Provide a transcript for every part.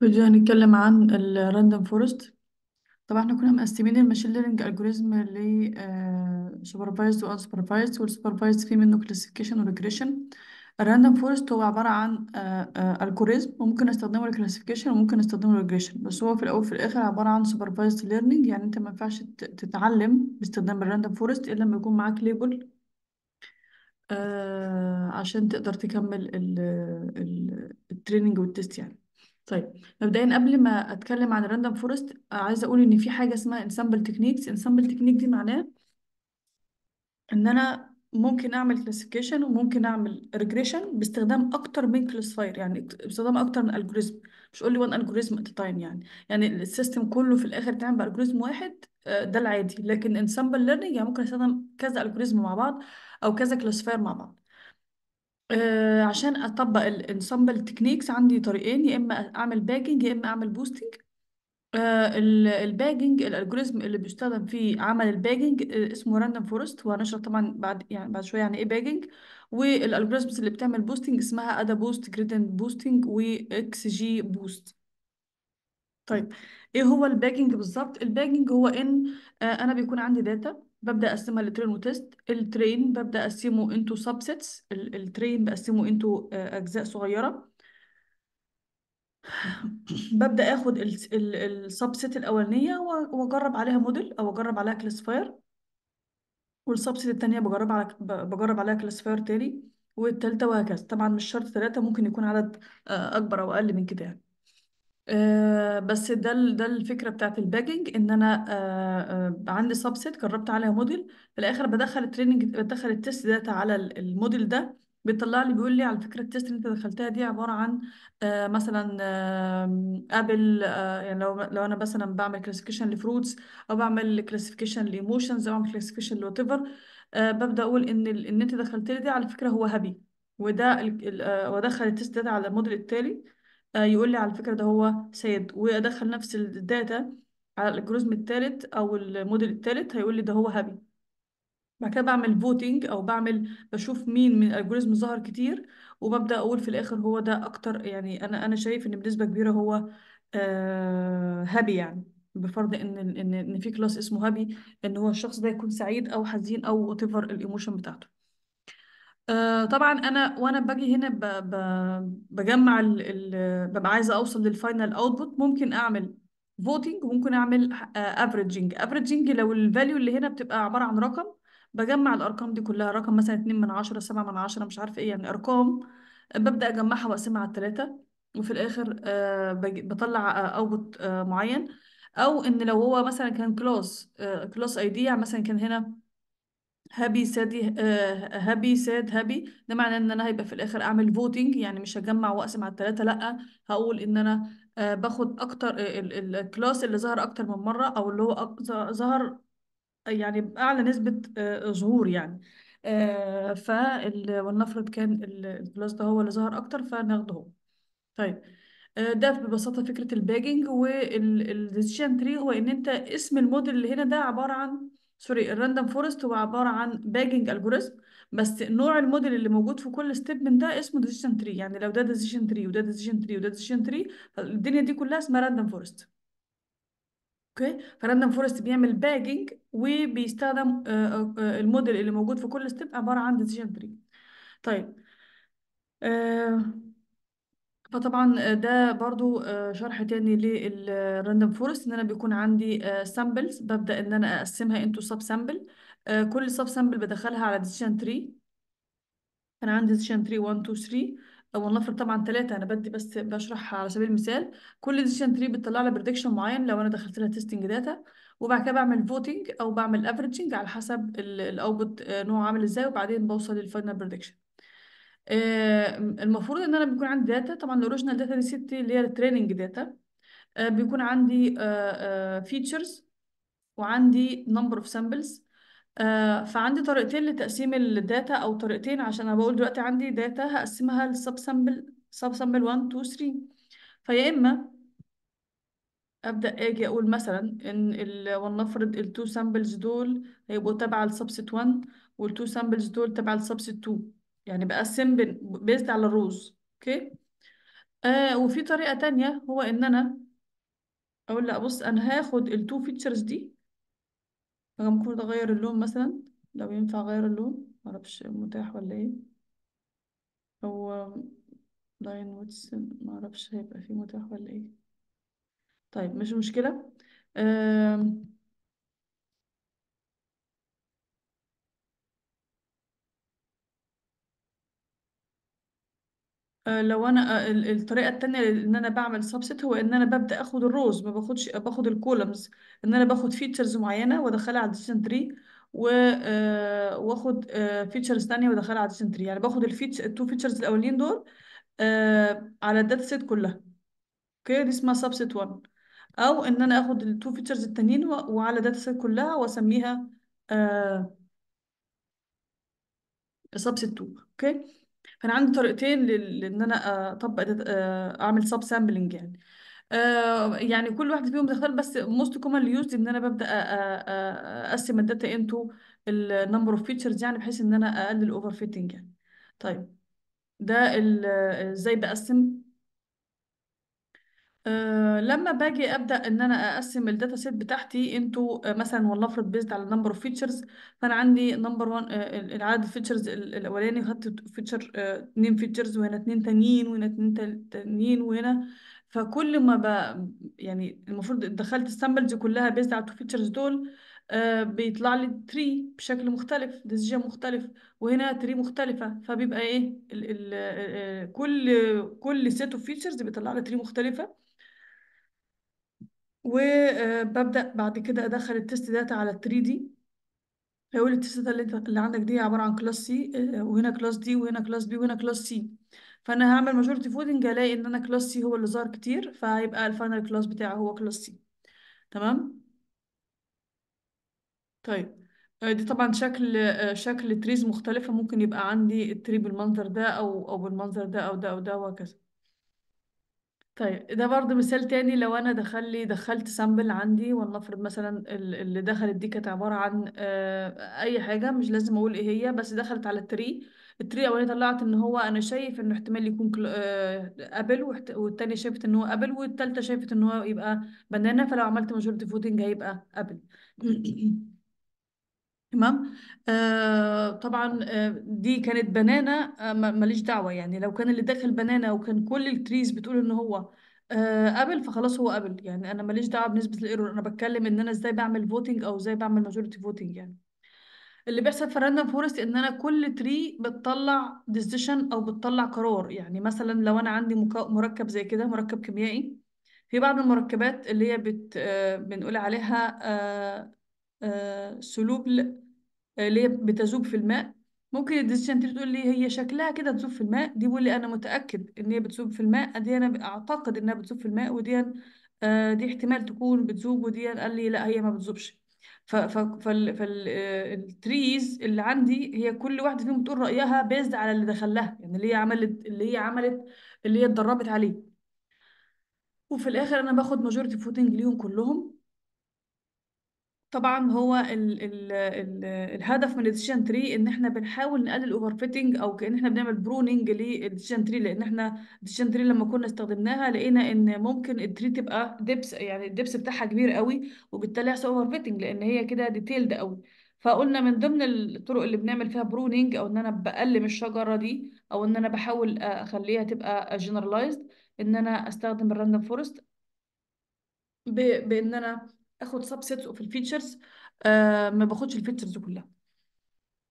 فيديو هنتكلم عن الـ Random Forest طبعا احنا كنا مقسمين الـ Machine Learning Algorithm لـ آه، Supervised و Unsupervised والـ Supervised فيه منه Classification و Regression الـ Random Forest هو عبارة عن آه، آه، Algorithm وممكن استخدمه للـ Classification وممكن استخدمه للـ Regression بس هو في الأول وفي الآخر عبارة عن Supervised Learning يعني أنت مينفعش تتعلم باستخدام الـ Random Forest إلا لما يكون معاك Label عشان تقدر تكمل الـ training التريننج والتست يعني طيب مبدئيا قبل ما اتكلم عن الراندوم فورست عايزه اقول ان في حاجه اسمها انسامبل تكنيكس انسامبل تكنيك دي معناه ان انا ممكن اعمل كلاسيفيكيشن وممكن اعمل ريجريشن باستخدام اكتر من كلاسيفاير يعني باستخدام اكتر من الجوريزم مش قول لي وان الجوريزم ات تايم يعني يعني السيستم كله في الاخر اتعمل بالجوريزم واحد آه، ده العادي لكن انسامبل ليرنينج يعني ممكن استخدم كذا الجوريزم مع بعض او كذا كلاسيفاير مع بعض آه، عشان أطبّق الانسامبل techniques عندي طريقين، يا إما أعمل باجنج، يا إما أعمل boosting. آآ الباجنج الالجوريزم اللي بيُستخدم في عمل الباجنج آه، اسمه random forest وهنشرح طبعًا بعد يعني بعد شوية يعني إيه باجنج، والالجوريزمز اللي بتعمل boosting اسمها ada boost، واكس boosting، بوست طيب ايه هو الباجنج بالظبط الباجنج هو ان آه، انا بيكون عندي داتا ببدا اقسمها لترين وتيست الترين ببدا اقسمه انتو سبسيتس الترين بقسمه انتو آه، اجزاء صغيره ببدا اخد السبسيت الاولانيه واجرب عليها موديل او اجرب عليها كلاسيفاير والسبسيت الثانيه بجرب على بجرب عليها كلاسيفاير تاني والثالثه وهكذا طبعا مش شرط ثلاثه ممكن يكون عدد آه، أكبر أو أقل من كده يعني آه، بس ده ده الفكره بتاعت الباجنج ان انا آه،, آه، عندي سبسيت جربت عليها موديل في الاخر بدخل التريننج بدخل التست داتا على الموديل ده بيطلع لي بيقول لي على فكره التست اللي انت دخلتها دي عباره عن آه، مثلا ابل آه، يعني لو لو انا مثلا بعمل كلاسيفيكيشن لفروتس او بعمل كلاسيفيكيشن لايموشنز او بعمل كلاسيفيكيشن لوات ايفر ببدا اقول ان ال- ان انت دخلت لي دي على فكره هو هبي وده آه، ودخل وادخل التست داتا على الموديل التالي آه، يقول لي على فكرة ده هو سيد وادخل نفس الداتا على الالجوريزم الثالث او الموديل الثالث هيقول لي ده هو هابي بعد كده بعمل فوتنج او بعمل بشوف مين من الالجوريزم ظهر كتير وببدا اقول في الاخر هو ده اكتر يعني انا انا شايف ان بنسبه كبيره هو آه هابي يعني بفرض ان ان ان في كلاس اسمه هابي ان هو الشخص ده يكون سعيد او حزين او whatever الايموشن بتاعته آه، طبعا انا وانا باجي هنا بجمع ال... ببقى عايزه اوصل للفاينل اوتبوت ممكن اعمل فوتنج وممكن اعمل افريجنج افريجنج آه، لو الفاليو اللي هنا بتبقى عباره عن رقم بجمع الارقام دي كلها رقم مثلا 2 من 10 7 من 10 مش عارفه ايه يعني ارقام ببدا اجمعها واقسمها على الثلاثه وفي الاخر آه، بطلع اوتبوت معين او ان لو هو مثلا كان كلاس كلاس اي دي مثلا كان هنا هابي سادي هابي آه، ساد هابي ده معناه ان انا هيبقى في الاخر اعمل فوتنج يعني مش هجمع واقسم على الثلاثه لا هقول ان انا آه، باخد اكتر آه، الكلاس اللي ظهر اكتر من مره او اللي هو ظهر يعني باعلى نسبه ظهور يعني ف فال ولنفرض كان الكلاس ده هو اللي ظهر اكتر فناخده هو طيب ده ببساطة فكرة الباجنج والديسيشن تري هو إن أنت اسم الموديل اللي هنا ده عبارة عن سوري الراندوم فورست هو عبارة عن باجنج الجوريزم بس نوع الموديل اللي موجود في كل ستيب من ده اسمه ديسيشن تري يعني لو ده ديسيشن تري وده ديسيشن تري وده ديسيشن تري فالدنيا دي كلها اسمها راندوم فورست اوكي فراندوم فورست بيعمل باجنج وبيستخدم آه، آه، الموديل اللي موجود في كل ستيب عبارة عن ديسيشن تري طيب آه فطبعا آه، ده برضو آه، شرح تاني للراندوم فورست ان انا بيكون عندي سامبلز آه، ببدا ان انا اقسمها انتو سب سامبل كل سب سامبل بدخلها على ديسيشن تري انا عندي ديسيشن تري 1 2 3 ولنفرض طبعا ثلاثة أنا بدي بس بشرح على سبيل المثال كل ديسيشن تري بتطلع لي بريدكشن معين لو أنا دخلت لها تيستنج داتا وبعد كده بعمل فوتنج أو بعمل افريجنج على حسب الاوتبوت نوعه عامل إزاي وبعدين بوصل للفاينل بريدكشن آه، المفروض ان انا بيكون عندي داتا طبعا الاوريجينال داتا دي ست اللي هي التريننج آه، داتا بيكون عندي فيتشرز آه، وعندي نمبر اوف سامبلز فعندي طريقتين لتقسيم الداتا او طريقتين عشان انا بقول دلوقتي عندي داتا هقسمها لسب سامبل سب سامبل 1 2 3 فيا اما ابدا اجي اقول مثلا ان ال ولنفرض التو سامبلز دول هيبقوا تبع السبست 1 والتو سامبلز دول تبع السبست 2 يعني بقسم بيست على الروز اوكي آه وفي طريقة تانية هو ان انا اقول لا بص انا هاخد التو فيتشرز دي انا اغير اللون مثلا لو ينفع اغير اللون معرفش متاح ولا ايه هو لاين ويتس معرفش هيبقى فيه متاح ولا ايه طيب مش مشكلة آه آه، لو انا آه، الطريقه التانية ان انا بعمل سبسيت هو ان انا ببدا اخد الروز ما باخدش باخد الكولمز ان انا باخد فيتشرز معينه وادخلها على ديسيجن تري و آه، واخد فيتشرز ثانيه وادخلها على ديسيجن تري يعني باخد الفيتش التو فيتشرز الاولين دول على الداتا سيت كلها اوكي دي اسمها سبسيت 1 او ان انا اخد التو فيتشرز التانيين وعلى الداتا سيت كلها واسميها سبسيت 2 اوكي فانا عندي طريقتين لان انا آه، اطبق ده- آه، اعمل سب سامبلنج يعني آه، يعني كل واحد فيهم بتختار بس موست كومن يوزد ان انا ببدا اقسم الداتا انتو النمبر اوف فيتشرز يعني بحيث ان انا اقلل اوفر فيتنج يعني طيب ده ال- ازاي بقسم آه، لما باجي ابدا ان انا اقسم الداتا سيت بتاعتي انتوا آه، مثلا ولنفرض بيزد على نمبر اوف فيتشرز فانا عندي نمبر 1 آه، العدد الفيتشرز الاولاني خدت فيتشر اثنين فيتشرز وهنا اثنين تانيين وهنا اثنين ثانيين تانيين وهنا فكل ما يعني المفروض دخلت السامبلز كلها بيزد على التو فيتشرز دول بيطلع لي تري بشكل مختلف ديسيجن مختلف وهنا تري مختلفة فبيبقى ايه الـ الـ الـ كل كل سيت اوف فيتشرز بيطلع لي تري مختلفة وببدأ بعد كده أدخل التست داتا على ال 3 دي هيقول التست داتا اللي, اللي عندك دي عبارة عن كلاس آه، سي وهنا كلاس دي وهنا كلاس بي وهنا كلاس سي فأنا هعمل ماجورتي فودنج ألاقي إن أنا كلاس سي هو اللي ظهر كتير فهيبقى الفاينل كلاس بتاعه هو كلاس سي تمام طيب آه، دي طبعا شكل آه، شكل تريز مختلفة ممكن يبقى عندي التري بالمنظر ده أو أو بالمنظر ده أو ده أو ده وهكذا طيب ده برضه مثال تاني لو انا دخل لي دخلت سامبل عندي ولنفرض مثلا اللي دخلت دي كانت عباره عن آه، اي حاجه مش لازم اقول ايه هي بس دخلت على التري التري الاولاني طلعت ان هو انا شايف انه احتمال يكون آه، ابل والتاني والتانية ان هو ابل والتالتة شايفه ان هو يبقى بنانا فلو عملت ماجورتي فوتنج هيبقى ابل تمام آه طبعا آه، دي كانت بنانة آه، ماليش دعوة يعني لو كان اللي داخل بنانة وكان كل التريز بتقول ان هو آه، قبل فخلاص هو قبل يعني انا ماليش دعوة بنسبة الايرور انا بتكلم ان انا ازاي بعمل فوتنج او ازاي بعمل ماجوريتي فوتنج يعني اللي بيحصل في راندوم فورست ان انا كل تري بتطلع ديسيشن او بتطلع قرار يعني مثلا لو انا عندي مركب زي كده مركب كيميائي في بعض المركبات اللي هي بت بنقول عليها آه، سلوب اللي آه، هي بتذوب في الماء ممكن الديسشنتري تقول لي هي شكلها كده تذوب في الماء دي بقول لي انا متاكد ان هي بتذوب في الماء دي انا اعتقد انها بتذوب في الماء ودي آه، دي احتمال تكون بتذوب ودي قال لي لا هي ما بتذوبش فالتريز اللي عندي هي كل واحده فيهم بتقول رايها بيزد على اللي دخل لها يعني اللي هي عملت اللي هي عملت اللي هي اتدربت عليه وفي الاخر انا باخد ماجورتي فوتنج ليهم كلهم طبعًا هو الـ الـ الـ الهدف من الديشن تري إن إحنا بنحاول نقلل اوفر فيتنج أو كإن إحنا بنعمل بروننج للديشن تري، لإن إحنا الديشن تري لمّا كنا استخدمناها لقينا إن ممكن التري تبقى ديبس يعني الديبس بتاعها كبير قوي وبالتالي يحصل فيتنج لإن هي كده ديتيلد قوي فقُلنا من ضمن الطرق اللي بنعمل فيها بروننج أو إن أنا بقلم الشجرة دي أو إن أنا بحاول أخلّيها تبقى جنرالايزد إن أنا أستخدم الراندوم فورست بإن أنا اخد سبسيتس اوف الفيتشرز ما باخدش الفيتشرز كلها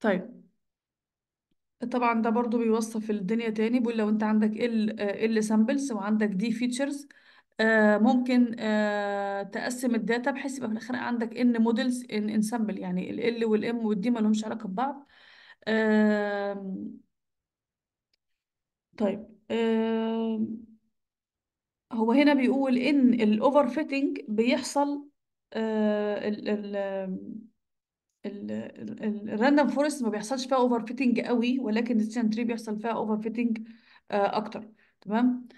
طيب طبعا ده برضو بيوصف الدنيا تاني بيقول لو انت عندك ال ال سامبلز وعندك دي فيتشرز آه، ممكن آه، تقسم الداتا بحيث يبقى في الاخر عندك ان موديلز ان ان سامبل يعني ال ال والام والدي ما لهمش علاقه ببعض طيب هو هنا بيقول ان الاوفر فيتنج بيحصل آه، ال الراندوم فورست ما بيحصلش فيها اوفر فيتنج قوي ولكن السيشن تري بيحصل فيها اوفر آه، فيتنج اكتر تمام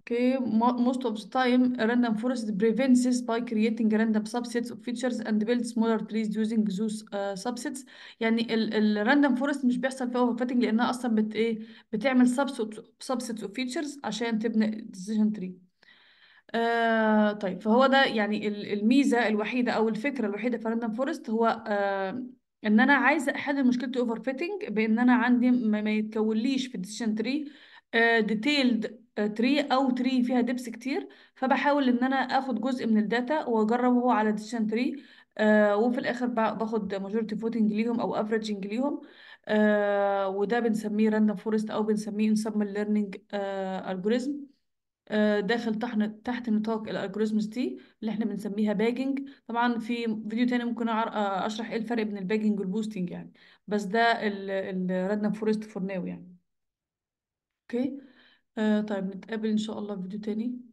Okay, most of the time, random forest prevents this by creating random subsets of features and builds smaller trees using those uh, subsets. يعني ال ال random forest مش بيحصل فيها overfitting لأنها أصلا بت إيه بتعمل subsets of features عشان تبني decision tree. آه طيب فهو ده يعني الميزة الوحيدة أو الفكرة الوحيدة في الراندوم فورست هو آه إن أنا عايزة أحل مشكلة overfitting بإن أنا عندي ما, يتكونليش في decision tree uh, detailed تري او تري فيها دبس كتير فبحاول ان انا اخد جزء من الداتا واجربه على ديشن تري آه وفي الاخر باخد ماجورتي فوتنج ليهم او افريجنج ليهم آه وده بنسميه راندوم فورست او بنسميه انسبم ليرنينج الجوريزم داخل تحت تحت نطاق الالجوريزمز دي اللي احنا بنسميها باجنج طبعا في فيديو تاني ممكن آه، اشرح ايه الفرق بين الباجنج والبوستنج يعني بس ده الراندوم فورست فور ناو يعني اوكي okay. آه، طيب نتقابل إن شاء الله في فيديو تاني